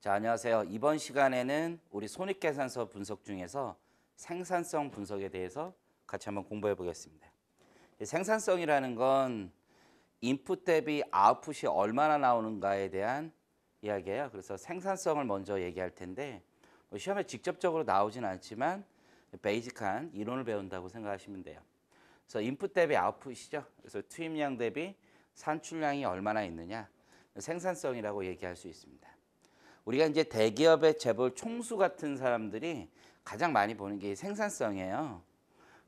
자, 안녕하세요. 이번 시간에는 우리 손익계산서 분석 중에서 생산성 분석에 대해서 같이 한번 공부해 보겠습니다. 생산성이라는 건 인풋 대비 아웃풋이 얼마나 나오는가에 대한 이야기예요. 그래서 생산성을 먼저 얘기할 텐데 뭐 시험에 직접적으로 나오진 않지만 베이직한 이론을 배운다고 생각하시면 돼요. 그래서 인풋 대비 아웃풋이죠. 그래서 투입량 대비 산출량이 얼마나 있느냐 생산성이라고 얘기할 수 있습니다. 우리가 이제 대기업의 재벌 총수 같은 사람들이 가장 많이 보는 게 생산성이에요.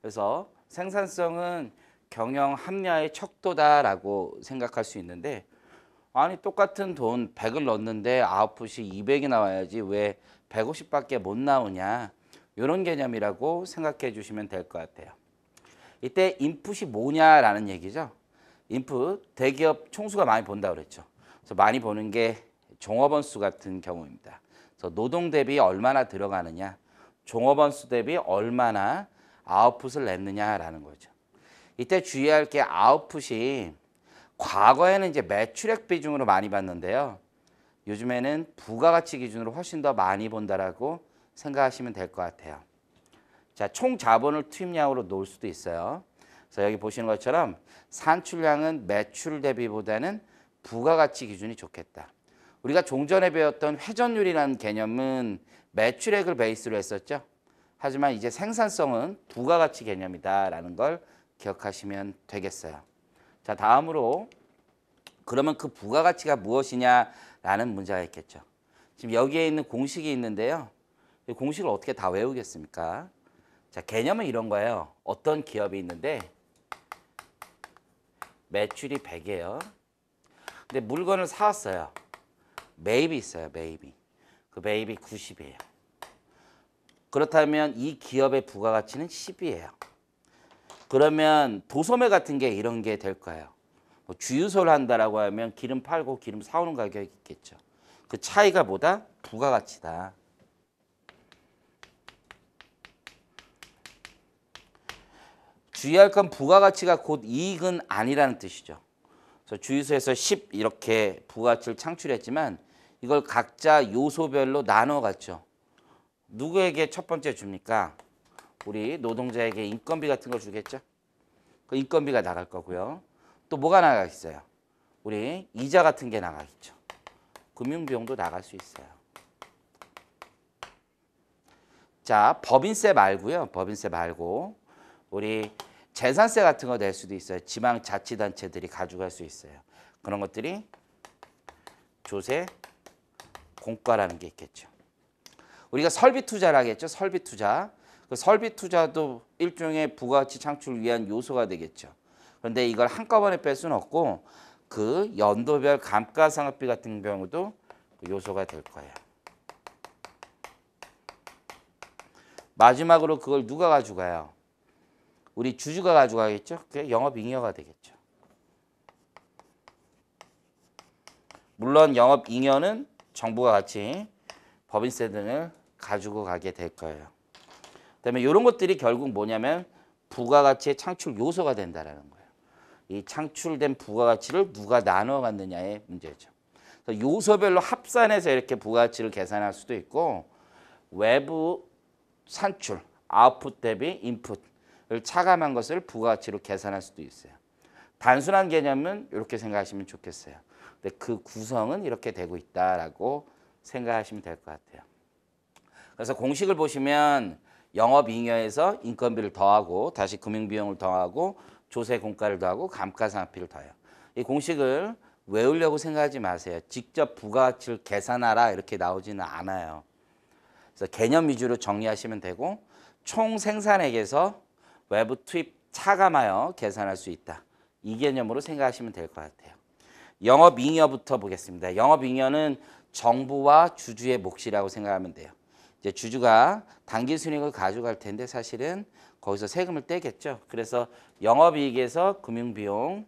그래서 생산성은 경영 합리화의 척도다라고 생각할 수 있는데 아니 똑같은 돈 100을 넣었는데 아웃풋이 200이 나와야지 왜 150밖에 못 나오냐 이런 개념이라고 생각해 주시면 될 것 같아요. 이때 인풋이 뭐냐라는 얘기죠. 인풋 대기업 총수가 많이 본다 그랬죠. 그래서 많이 보는 게 종업원 수 같은 경우입니다. 그래서 노동 대비 얼마나 들어가느냐, 종업원 수 대비 얼마나 아웃풋을 냈느냐라는 거죠. 이때 주의할 게 아웃풋이 과거에는 이제 매출액 비중으로 많이 봤는데요. 요즘에는 부가가치 기준으로 훨씬 더 많이 본다라고 생각하시면 될 것 같아요. 자, 총 자본을 투입량으로 놓을 수도 있어요. 그래서 여기 보시는 것처럼 산출량은 매출 대비보다는 부가가치 기준이 좋겠다. 우리가 종전에 배웠던 회전율이라는 개념은 매출액을 베이스로 했었죠. 하지만 이제 생산성은 부가가치 개념이다라는 걸 기억하시면 되겠어요. 자, 다음으로 그러면 그 부가가치가 무엇이냐라는 문제가 있겠죠. 지금 여기에 있는 공식이 있는데요. 이 공식을 어떻게 다 외우겠습니까? 자, 개념은 이런 거예요. 어떤 기업이 있는데 매출이 100이에요. 근데 물건을 사왔어요. 매입이 있어요. 매입이. 그 매입이 90이에요. 그렇다면 이 기업의 부가가치는 10이에요. 그러면 도소매 같은 게 이런 게 될 거예요. 뭐 주유소를 한다라고 하면 기름 팔고 기름 사오는 가격이 있겠죠. 그 차이가 뭐다? 부가가치다. 주의할 건 부가가치가 곧 이익은 아니라는 뜻이죠. 그래서 주유소에서 10 이렇게 부가가치를 창출했지만 이걸 각자 요소별로 나눠 갔죠. 누구에게 첫 번째 줍니까? 우리 노동자에게 인건비 같은 걸 주겠죠. 그 인건비가 나갈 거고요. 또 뭐가 나가겠어요? 우리 이자 같은 게 나가겠죠. 금융비용도 나갈 수 있어요. 자, 법인세 말고요. 법인세 말고 우리 재산세 같은 거낼 수도 있어요. 지방 자치단체들이 가져갈 수 있어요. 그런 것들이 조세 공과라는 게 있겠죠. 우리가 설비 투자라겠죠. 설비 투자. 그 설비 투자도 일종의 부가치 창출을 위한 요소가 되겠죠. 그런데 이걸 한꺼번에 뺄 수는 없고 그 연도별 감가상각비 같은 경우도 그 요소가 될 거예요. 마지막으로 그걸 누가 가져가요? 우리 주주가 가져가겠죠? 그게 영업잉여가 되겠죠. 물론 영업잉여는 정부가 같이 법인세 등을 가지고 가게 될 거예요. 그다음에 이런 것들이 결국 뭐냐면 부가가치의 창출 요소가 된다라는 거예요. 이 창출된 부가가치를 누가 나눠 갖느냐의 문제죠. 요소별로 합산해서 이렇게 부가가치를 계산할 수도 있고 외부 산출, 아웃풋 대비 인풋을 차감한 것을 부가가치로 계산할 수도 있어요. 단순한 개념은 이렇게 생각하시면 좋겠어요. 근데 네, 그 구성은 이렇게 되고 있다라고 생각하시면 될 것 같아요. 그래서 공식을 보시면 영업잉여에서 인건비를 더하고 다시 금융비용을 더하고 조세 공과를 더하고 감가상각비를 더해요. 이 공식을 외우려고 생각하지 마세요. 직접 부가가치를 계산하라 이렇게 나오지는 않아요. 그래서 개념 위주로 정리하시면 되고 총 생산액에서 외부 투입 차감하여 계산할 수 있다. 이 개념으로 생각하시면 될 것 같아요. 영업잉여부터 보겠습니다. 영업잉여는 정부와 주주의 몫이라고 생각하면 돼요. 이제 주주가 당기 순익을 가져갈 텐데 사실은 거기서 세금을 떼겠죠. 그래서 영업이익에서 금융비용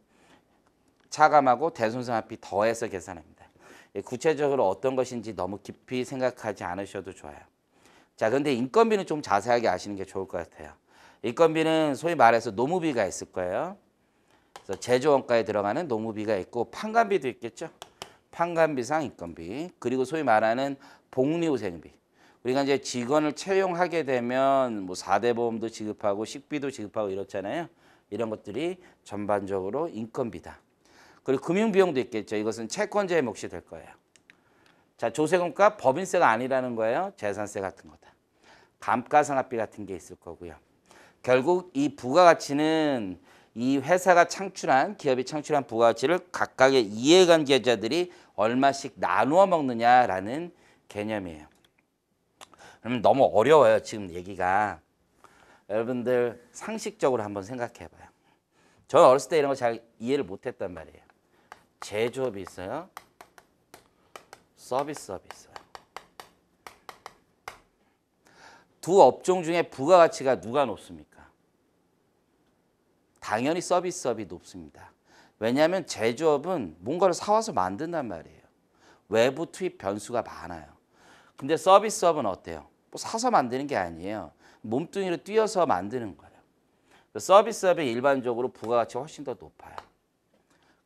차감하고 대손상합비 더해서 계산합니다. 예, 구체적으로 어떤 것인지 너무 깊이 생각하지 않으셔도 좋아요. 자, 그런데 인건비는 좀 자세하게 아시는 게 좋을 것 같아요. 인건비는 소위 말해서 노무비가 있을 거예요. 그래서 제조 원가에 들어가는 노무비가 있고 판관비도 있겠죠. 판관비상 인건비 그리고 소위 말하는 복리후생비 우리가 이제 직원을 채용하게 되면 뭐 4대 보험도 지급하고 식비도 지급하고 이렇잖아요. 이런 것들이 전반적으로 인건비다. 그리고 금융비용도 있겠죠. 이것은 채권자의 몫이 될 거예요. 자, 조세금과 법인세가 아니라는 거예요. 재산세 같은 거다. 감가상각비 같은 게 있을 거고요. 결국 이 부가가치는 이 회사가 창출한 기업이 창출한 부가가치를 각각의 이해관계자들이 얼마씩 나누어 먹느냐라는 개념이에요. 그러 너무 어려워요 지금 얘기가. 여러분들 상식적으로 한번 생각해봐요. 저는 어렸을 때 이런 거 잘 이해를 못했단 말이에요. 제조업이 있어요. 서비스업이 있어요. 두 업종 중에 부가가치가 누가 높습니까? 당연히 서비스업이 높습니다. 왜냐하면 제조업은 뭔가를 사와서 만든단 말이에요. 외부 투입 변수가 많아요. 근데 서비스업은 어때요? 뭐 사서 만드는 게 아니에요. 몸뚱이로 뛰어서 만드는 거예요. 그 서비스업이 일반적으로 부가가치가 훨씬 더 높아요.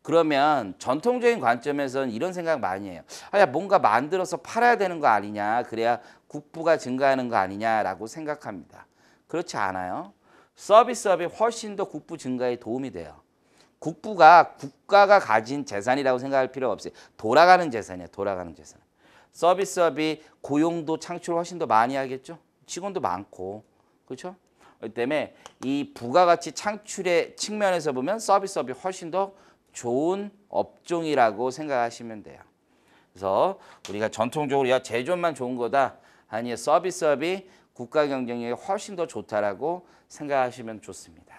그러면 전통적인 관점에서는 이런 생각 많이 해요. 아, 야, 뭔가 만들어서 팔아야 되는 거 아니냐. 그래야 국부가 증가하는 거 아니냐라고 생각합니다. 그렇지 않아요. 서비스업이 훨씬 더 국부 증가에 도움이 돼요. 국부가 국가가 가진 재산이라고 생각할 필요 없어요. 돌아가는 재산이에요. 돌아가는 재산. 서비스업이 고용도 창출을 훨씬 더 많이 하겠죠. 직원도 많고. 그렇죠? 때문에 이 부가가치 창출의 측면에서 보면 서비스업이 훨씬 더 좋은 업종이라고 생각하시면 돼요. 그래서 우리가 전통적으로 제조업만 좋은 거다. 아니 서비스업이 국가 경쟁력이 훨씬 더 좋다라고 생각하시면 좋습니다.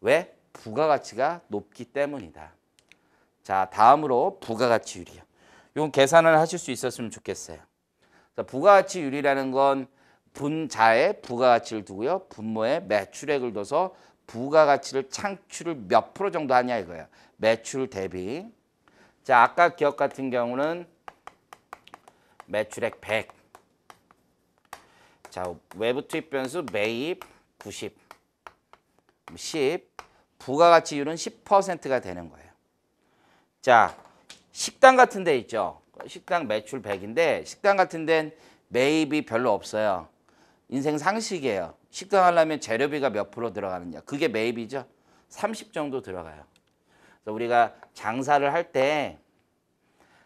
왜? 부가가치가 높기 때문이다. 자, 다음으로 부가가치율이요. 이건 계산을 하실 수 있었으면 좋겠어요. 부가가치율이라는 건 분자의 부가가치를 두고요. 분모에 매출액을 둬서 부가가치를 창출을 몇 프로 정도 하냐 이거예요. 매출 대비. 자, 아까 기업 같은 경우는 매출액 100. 자, 외부 투입 변수 매입 90, 10, 부가가치율은 10%가 되는 거예요. 자, 식당 같은 데 있죠. 식당 매출 100인데 식당 같은 데는 매입이 별로 없어요. 인생 상식이에요. 식당 하려면 재료비가 몇 프로 들어가느냐. 그게 매입이죠. 30 정도 들어가요. 그래서 우리가 장사를 할 때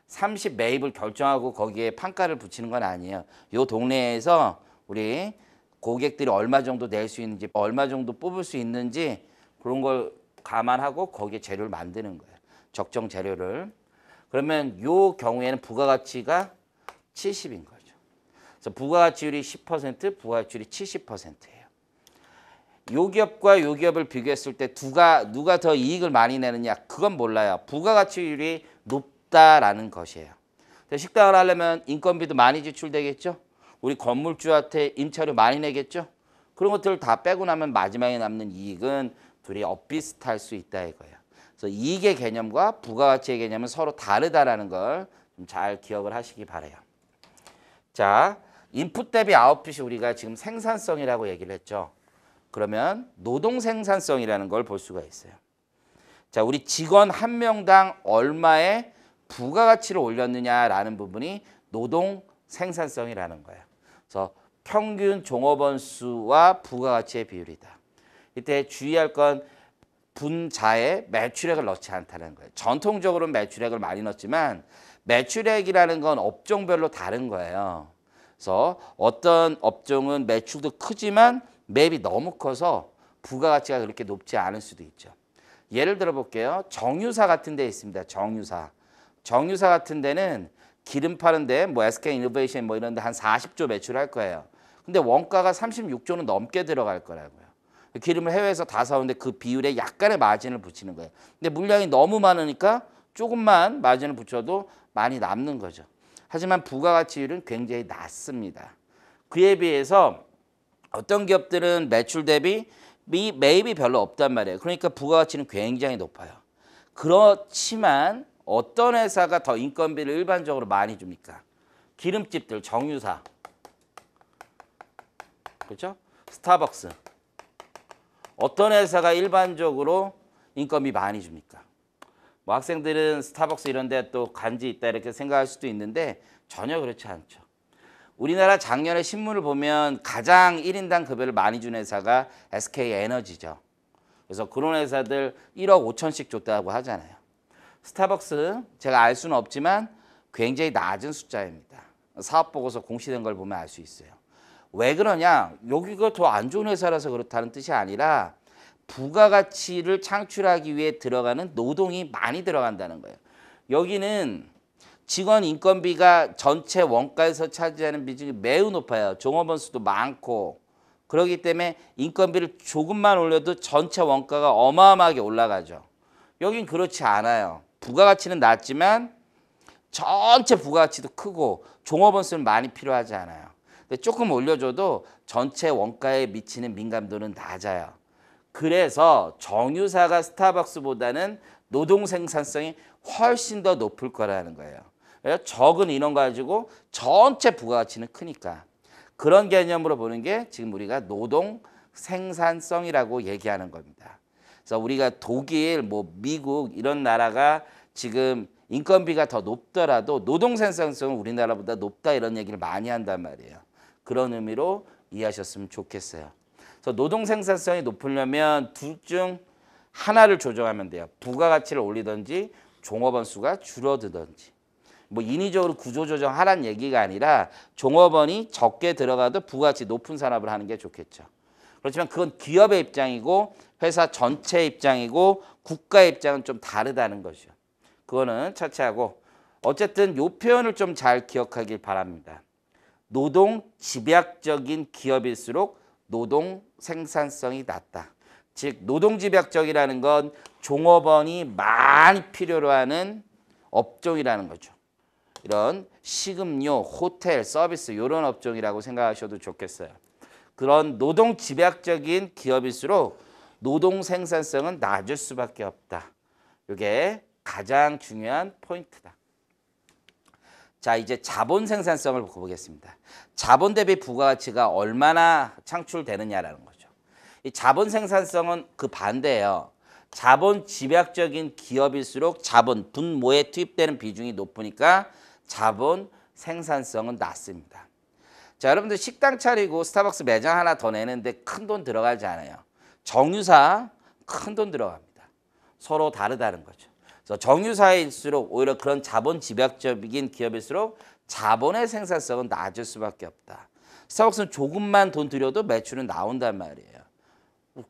30 매입을 결정하고 거기에 판가를 붙이는 건 아니에요. 요 동네에서 우리 고객들이 얼마 정도 낼 수 있는지 얼마 정도 뽑을 수 있는지 그런 걸 감안하고 거기에 재료를 만드는 거예요. 적정 재료를. 그러면 이 경우에는 부가가치가 70인 거죠. 그래서 부가가치율이 10%, 부가가치율이 70%예요. 요 기업과 요 기업을 비교했을 때 누가 누가 더 이익을 많이 내느냐 그건 몰라요. 부가가치율이 높다라는 것이에요. 식당을 하려면 인건비도 많이 지출되겠죠. 우리 건물주한테 임차료 많이 내겠죠? 그런 것들을 다 빼고 나면 마지막에 남는 이익은 둘이 엇비슷할 수 있다 이거예요. 그래서 이익의 개념과 부가가치의 개념은 서로 다르다라는 걸좀잘 기억을 하시기 바래요. 자, 인풋 대비 아웃풋이 우리가 지금 생산성이라고 얘기를 했죠. 그러면 노동 생산성이라는 걸 볼 수가 있어요. 자, 우리 직원 한 명당 얼마의 부가가치를 올렸느냐라는 부분이 노동 생산성이라는 거예요. 그래서 평균 종업원 수와 부가가치의 비율이다. 이때 주의할 건 분자에 매출액을 넣지 않다는 거예요. 전통적으로는 매출액을 많이 넣지만 매출액이라는 건 업종별로 다른 거예요. 그래서 어떤 업종은 매출도 크지만 맵이 너무 커서 부가가치가 그렇게 높지 않을 수도 있죠. 예를 들어 볼게요. 정유사 같은 데 있습니다. 정유사. 정유사 같은 데는 기름 파는데 뭐 SK 이노베이션 뭐 이런데 한 40조 매출할 거예요. 근데 원가가 36조는 넘게 들어갈 거라고요. 기름을 해외에서 다 사오는데 그 비율에 약간의 마진을 붙이는 거예요. 근데 물량이 너무 많으니까 조금만 마진을 붙여도 많이 남는 거죠. 하지만 부가가치율은 굉장히 낮습니다. 그에 비해서 어떤 기업들은 매출 대비 매입이 별로 없단 말이에요. 그러니까 부가가치는 굉장히 높아요. 그렇지만 어떤 회사가 더 인건비를 일반적으로 많이 줍니까? 기름집들, 정유사. 그렇죠? 스타벅스. 어떤 회사가 일반적으로 인건비 많이 줍니까? 뭐 학생들은 스타벅스 이런 데 또 간지 있다 이렇게 생각할 수도 있는데 전혀 그렇지 않죠. 우리나라 작년에 신문을 보면 가장 1인당 급여를 많이 준 회사가 SK에너지죠. 그래서 그런 회사들 1억 5천씩 줬다고 하잖아요. 스타벅스 제가 알 수는 없지만 굉장히 낮은 숫자입니다. 사업 보고서 공시된 걸 보면 알 수 있어요. 왜 그러냐? 여기가 더 안 좋은 회사라서 그렇다는 뜻이 아니라 부가가치를 창출하기 위해 들어가는 노동이 많이 들어간다는 거예요. 여기는 직원 인건비가 전체 원가에서 차지하는 비중이 매우 높아요. 종업원 수도 많고 그러기 때문에 인건비를 조금만 올려도 전체 원가가 어마어마하게 올라가죠. 여긴 그렇지 않아요. 부가가치는 낮지만 전체 부가가치도 크고 종업원 수는 많이 필요하지 않아요. 근데 조금 올려줘도 전체 원가에 미치는 민감도는 낮아요. 그래서 정유사가 스타벅스보다는 노동 생산성이 훨씬 더 높을 거라는 거예요. 적은 인원 가지고 전체 부가가치는 크니까. 그런 개념으로 보는 게 지금 우리가 노동 생산성이라고 얘기하는 겁니다. 그래서 우리가 독일, 뭐 미국 이런 나라가 지금 인건비가 더 높더라도 노동 생산성은 우리나라보다 높다 이런 얘기를 많이 한단 말이에요. 그런 의미로 이해하셨으면 좋겠어요. 그래서 노동 생산성이 높으려면 둘 중 하나를 조정하면 돼요. 부가가치를 올리든지 종업원 수가 줄어들든지. 뭐 인위적으로 구조 조정하란 얘기가 아니라 종업원이 적게 들어가도 부가치 높은 산업을 하는 게 좋겠죠. 그렇지만 그건 기업의 입장이고 회사 전체의 입장이고 국가의 입장은 좀 다르다는 거죠. 그거는 차치하고 어쨌든 이 표현을 좀 잘 기억하길 바랍니다. 노동 집약적인 기업일수록 노동 생산성이 낮다. 즉 노동 집약적이라는 건 종업원이 많이 필요로 하는 업종이라는 거죠. 이런 식음료, 호텔, 서비스 이런 업종이라고 생각하셔도 좋겠어요. 그런 노동 집약적인 기업일수록 노동 생산성은 낮을 수밖에 없다. 이게 가장 중요한 포인트다. 자 이제 자본 생산성을 보겠습니다. 자본 대비 부가가치가 얼마나 창출되느냐라는 거죠. 이 자본 생산성은 그 반대예요. 자본 집약적인 기업일수록 자본 분모에 투입되는 비중이 높으니까 자본 생산성은 낮습니다. 자 여러분들 식당 차리고 스타벅스 매장 하나 더 내는데 큰 돈 들어가지 않아요. 정유사 큰 돈 들어갑니다. 서로 다르다는 거죠. 그래서 정유사일수록 오히려 그런 자본 집약적인 기업일수록 자본의 생산성은 낮을 수밖에 없다. 스타벅스는 조금만 돈 들여도 매출은 나온단 말이에요.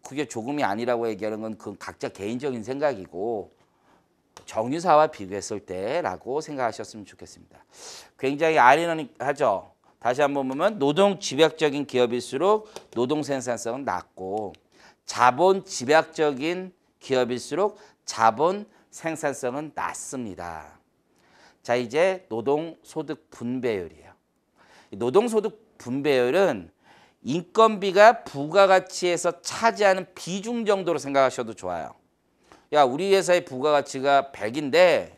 그게 조금이 아니라고 얘기하는 건 그건 각자 개인적인 생각이고 정유사와 비교했을 때라고 생각하셨으면 좋겠습니다. 굉장히 아리하죠. 다시 한번 보면 노동 집약적인 기업일수록 노동 생산성은 낮고 자본 집약적인 기업일수록 자본 생산성은 낮습니다. 자 이제 노동소득 분배율이에요. 노동소득 분배율은 인건비가 부가가치에서 차지하는 비중 정도로 생각하셔도 좋아요. 야 우리 회사의 부가가치가 100인데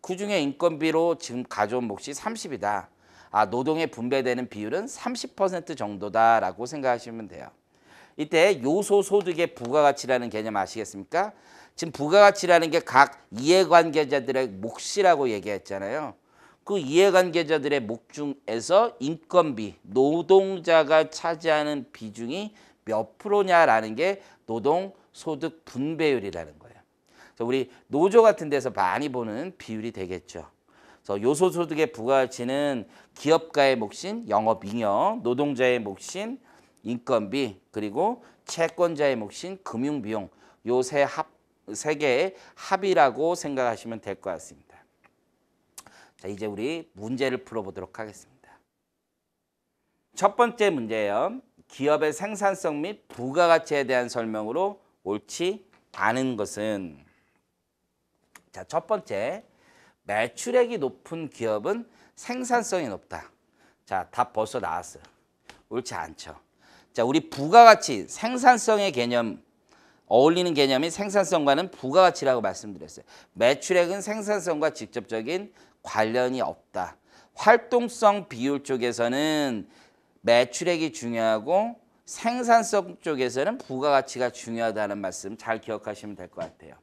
그중에 인건비로 지금 가져온 몫이 30이다. 아 노동에 분배되는 비율은 30% 정도다라고 생각하시면 돼요. 이때 요소소득의 부가가치라는 개념 아시겠습니까? 지금 부가가치라는 게 각 이해관계자들의 몫이라고 얘기했잖아요. 그 이해관계자들의 목 중에서 인건비, 노동자가 차지하는 비중이 몇 프로냐라는 게 노동 소득 분배율이라는 거예요. 그래서 우리 노조 같은 데서 많이 보는 비율이 되겠죠. 그래서 요소소득의 부가가치는 기업가의 몫인 영업잉여, 노동자의 몫인 인건비, 그리고 채권자의 몫인 금융비용 요세 합 세계의 합이라고 생각하시면 될 것 같습니다. 자, 이제 우리 문제를 풀어보도록 하겠습니다. 첫 번째 문제예요. 기업의 생산성 및 부가가치에 대한 설명으로 옳지 않은 것은 자, 첫 번째 매출액이 높은 기업은 생산성이 높다. 자, 답 벌써 나왔어요. 옳지 않죠. 자, 우리 부가가치, 생산성의 개념 어울리는 개념이 생산성과는 부가가치라고 말씀드렸어요. 매출액은 생산성과 직접적인 관련이 없다. 활동성 비율 쪽에서는 매출액이 중요하고 생산성 쪽에서는 부가가치가 중요하다는 말씀 잘 기억하시면 될 것 같아요.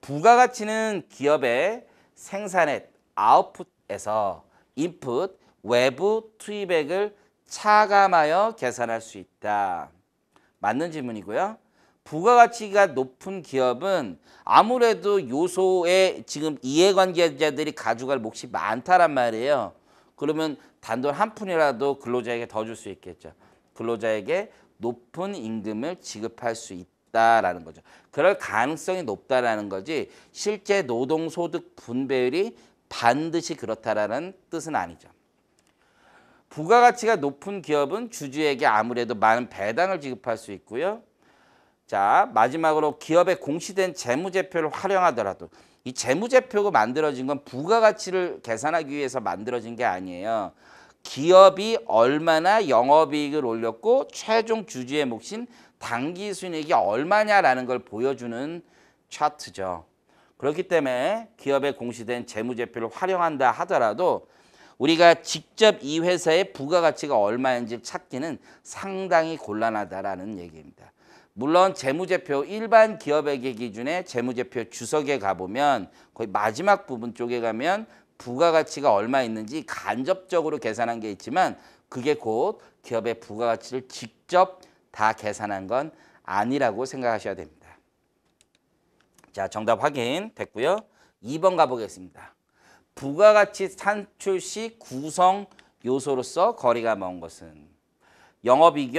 부가가치는 기업의 생산액, 아웃풋에서 인풋, 외부 투입액을 차감하여 계산할 수 있다. 맞는 질문이고요. 부가가치가 높은 기업은 아무래도 요소에 지금 이해관계자들이 가져갈 몫이 많다란 말이에요. 그러면 단돈 한 푼이라도 근로자에게 더 줄 수 있겠죠. 근로자에게 높은 임금을 지급할 수 있다라는 거죠. 그럴 가능성이 높다라는 거지 실제 노동소득 분배율이 반드시 그렇다라는 뜻은 아니죠. 부가가치가 높은 기업은 주주에게 아무래도 많은 배당을 지급할 수 있고요. 자, 마지막으로 기업에 공시된 재무제표를 활용하더라도 이 재무제표가 만들어진 건 부가가치를 계산하기 위해서 만들어진 게 아니에요. 기업이 얼마나 영업이익을 올렸고 최종 주주의 몫인 당기 순이익이 얼마냐라는 걸 보여주는 차트죠. 그렇기 때문에 기업에 공시된 재무제표를 활용한다 하더라도 우리가 직접 이 회사의 부가가치가 얼마인지 찾기는 상당히 곤란하다라는 얘기입니다. 물론 재무제표 일반 기업에게 기준의 재무제표 주석에 가보면 거의 마지막 부분 쪽에 가면 부가가치가 얼마 있는지 간접적으로 계산한 게 있지만 그게 곧 기업의 부가가치를 직접 다 계산한 건 아니라고 생각하셔야 됩니다. 자, 정답 확인 됐고요. 2번 가보겠습니다. 부가가치 산출 시 구성 요소로서 거리가 먼 것은 영업이익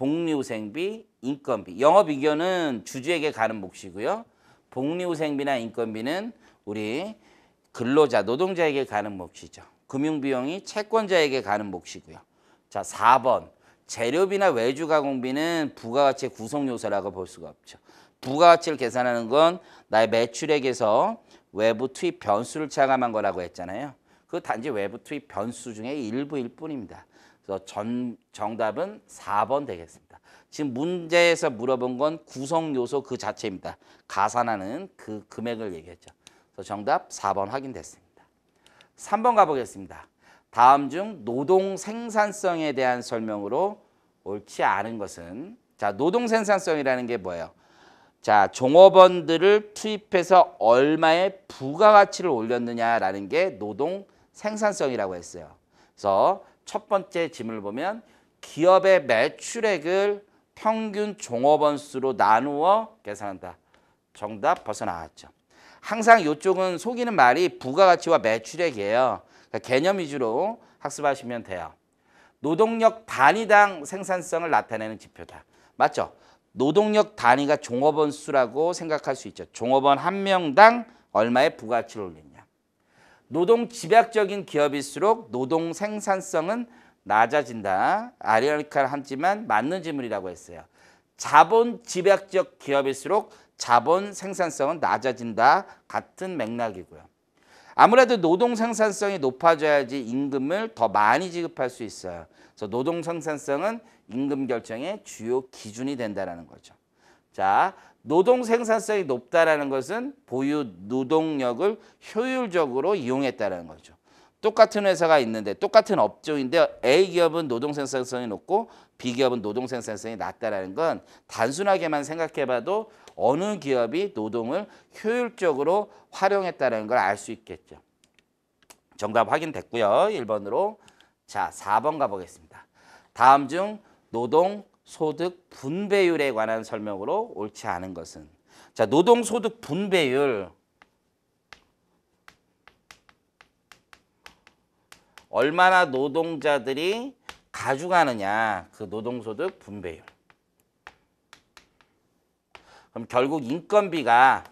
복리후생비, 인건비. 영업이견은 주주에게 가는 몫이고요. 복리후생비나 인건비는 우리 근로자, 노동자에게 가는 몫이죠. 금융비용이 채권자에게 가는 몫이고요. 자, 4번. 재료비나 외주 가공비는 부가가치 의 구성 요소라고 볼 수가 없죠. 부가가치를 계산하는 건 나의 매출액에서 외부 투입 변수를 차감한 거라고 했잖아요. 그 단지 외부 투입 변수 중에 일부일 뿐입니다. 그래서 전, 정답은 4번 되겠습니다. 지금 문제에서 물어본 건 구성 요소 그 자체입니다. 가산하는 그 금액을 얘기했죠. 그래서 정답 4번 확인됐습니다. 3번 가보겠습니다. 다음 중 노동 생산성에 대한 설명으로 옳지 않은 것은 자 노동 생산성이라는 게 뭐예요? 자 종업원들을 투입해서 얼마의 부가가치를 올렸느냐라는 게 노동 생산성이라고 했어요. 그래서 첫 번째 문을 보면 기업의 매출액을 평균 종업원수로 나누어 계산한다. 정답 벌써 나왔죠. 항상 이쪽은 속이는 말이 부가가치와 매출액이에요. 그러니까 개념 위주로 학습하시면 돼요. 노동력 단위당 생산성을 나타내는 지표다. 맞죠? 노동력 단위가 종업원 수라고 생각할 수 있죠. 종업원 한 명당 얼마의 부가치를 올린다. 노동 집약적인 기업일수록 노동 생산성은 낮아진다. 아리얼칼한지만 맞는 질문이라고 했어요. 자본 집약적 기업일수록 자본 생산성은 낮아진다. 같은 맥락이고요. 아무래도 노동 생산성이 높아져야지 임금을 더 많이 지급할 수 있어요. 그래서 노동 생산성은 임금 결정의 주요 기준이 된다는 거죠. 자, 노동 생산성이 높다라는 것은 보유 노동력을 효율적으로 이용했다라는 거죠. 똑같은 회사가 있는데 똑같은 업종인데 A 기업은 노동 생산성이 높고 B 기업은 노동 생산성이 낮다라는 건 단순하게만 생각해봐도 어느 기업이 노동을 효율적으로 활용했다는 걸 알 수 있겠죠. 정답 확인됐고요. 1번으로 자 4번 가보겠습니다. 다음 중 노동 소득 분배율에 관한 설명으로 옳지 않은 것은 자 노동소득 분배율 얼마나 노동자들이 가져가느냐 그 노동소득 분배율 그럼 결국 인건비가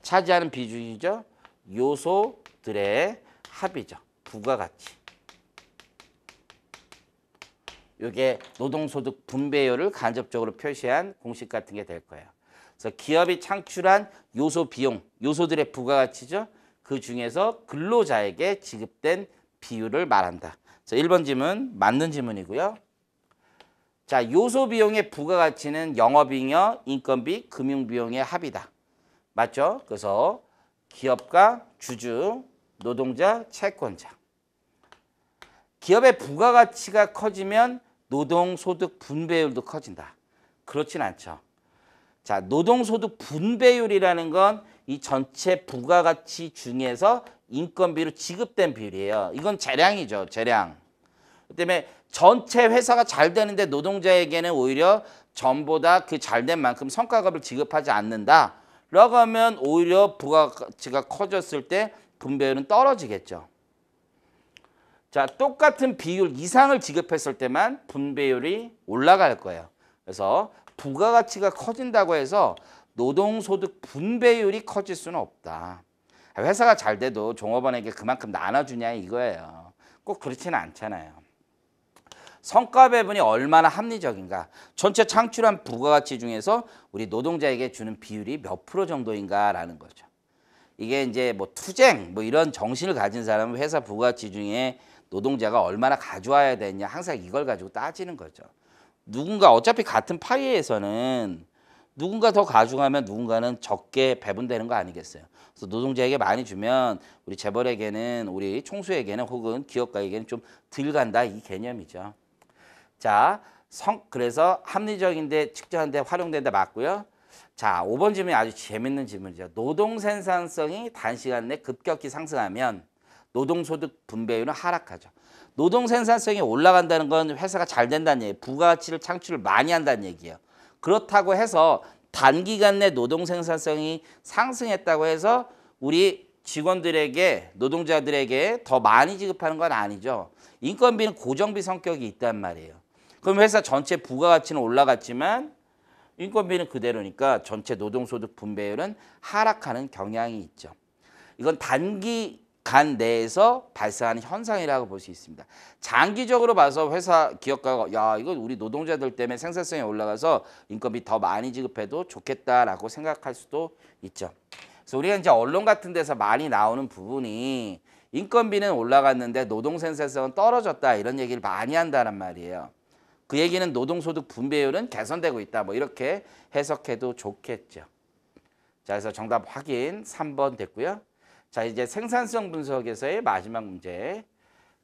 차지하는 비중이죠 요소들의 합이죠 부가가치 이게 노동소득 분배율을 간접적으로 표시한 공식 같은 게 될 거예요. 그래서 기업이 창출한 요소 비용, 요소들의 부가가치죠. 그 중에서 근로자에게 지급된 비율을 말한다. 자, 1번 질문 맞는 질문이고요. 자, 요소 비용의 부가가치는 영업잉여, 인건비, 금융비용의 합이다. 맞죠? 그래서 기업과 주주, 노동자, 채권자. 기업의 부가가치가 커지면 노동소득 분배율도 커진다. 그렇진 않죠. 자, 노동소득 분배율이라는 건 이 전체 부가가치 중에서 인건비로 지급된 비율이에요. 이건 재량이죠. 재량. 그 때문에 전체 회사가 잘 되는데 노동자에게는 오히려 전보다 그 잘된 만큼 성과급을 지급하지 않는다. 라고 하면 오히려 부가가치가 커졌을 때 분배율은 떨어지겠죠. 자 똑같은 비율 이상을 지급했을 때만 분배율이 올라갈 거예요. 그래서 부가가치가 커진다고 해서 노동소득 분배율이 커질 수는 없다. 회사가 잘 돼도 종업원에게 그만큼 나눠주냐 이거예요. 꼭 그렇지는 않잖아요. 성과 배분이 얼마나 합리적인가 전체 창출한 부가가치 중에서 우리 노동자에게 주는 비율이 몇 프로 정도인가라는 거죠. 이게 이제 뭐 투쟁 뭐 이런 정신을 가진 사람은 회사 부가가치 중에 노동자가 얼마나 가져와야 되냐 항상 이걸 가지고 따지는 거죠. 누군가 어차피 같은 파이에서는 누군가 더 가져가면 누군가는 적게 배분되는 거 아니겠어요. 그래서 노동자에게 많이 주면 우리 재벌에게는 우리 총수에게는 혹은 기업가에게는 좀 덜 간다 이 개념이죠. 자, 성 그래서 합리적인데 측정한데 활용된다 맞고요. 자, 5번 질문이 아주 재밌는 질문이죠. 노동 생산성이 단시간 내 급격히 상승하면 노동소득 분배율은 하락하죠. 노동 생산성이 올라간다는 건 회사가 잘 된다는 얘기예요. 부가가치를 창출을 많이 한다는 얘기예요. 그렇다고 해서 단기간 내 노동 생산성이 상승했다고 해서 우리 직원들에게 노동자들에게 더 많이 지급하는 건 아니죠. 인건비는 고정비 성격이 있단 말이에요. 그럼 회사 전체 부가가치는 올라갔지만 인건비는 그대로니까 전체 노동소득 분배율은 하락하는 경향이 있죠. 이건 단기 간 내에서 발생하는 현상이라고 볼 수 있습니다. 장기적으로 봐서 회사 기업가가 야 이거 우리 노동자들 때문에 생산성이 올라가서 인건비 더 많이 지급해도 좋겠다라고 생각할 수도 있죠. 그래서 우리가 이제 언론 같은 데서 많이 나오는 부분이 인건비는 올라갔는데 노동 생산성은 떨어졌다 이런 얘기를 많이 한다란 말이에요. 그 얘기는 노동소득 분배율은 개선되고 있다 뭐 이렇게 해석해도 좋겠죠. 자 그래서 정답 확인 3번 됐고요. 자, 이제 생산성 분석에서의 마지막 문제.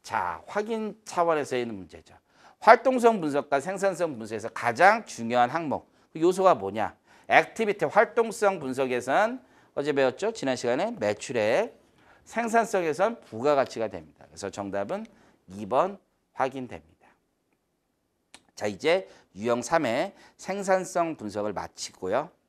자, 확인 차원에서 있는 문제죠. 활동성 분석과 생산성 분석에서 가장 중요한 항목, 그 요소가 뭐냐? 액티비티 활동성 분석에선 어제 배웠죠? 지난 시간에 매출액, 생산성에선 부가가치가 됩니다. 그래서 정답은 2번 확인됩니다. 자, 이제 유형 3의 생산성 분석을 마치고요.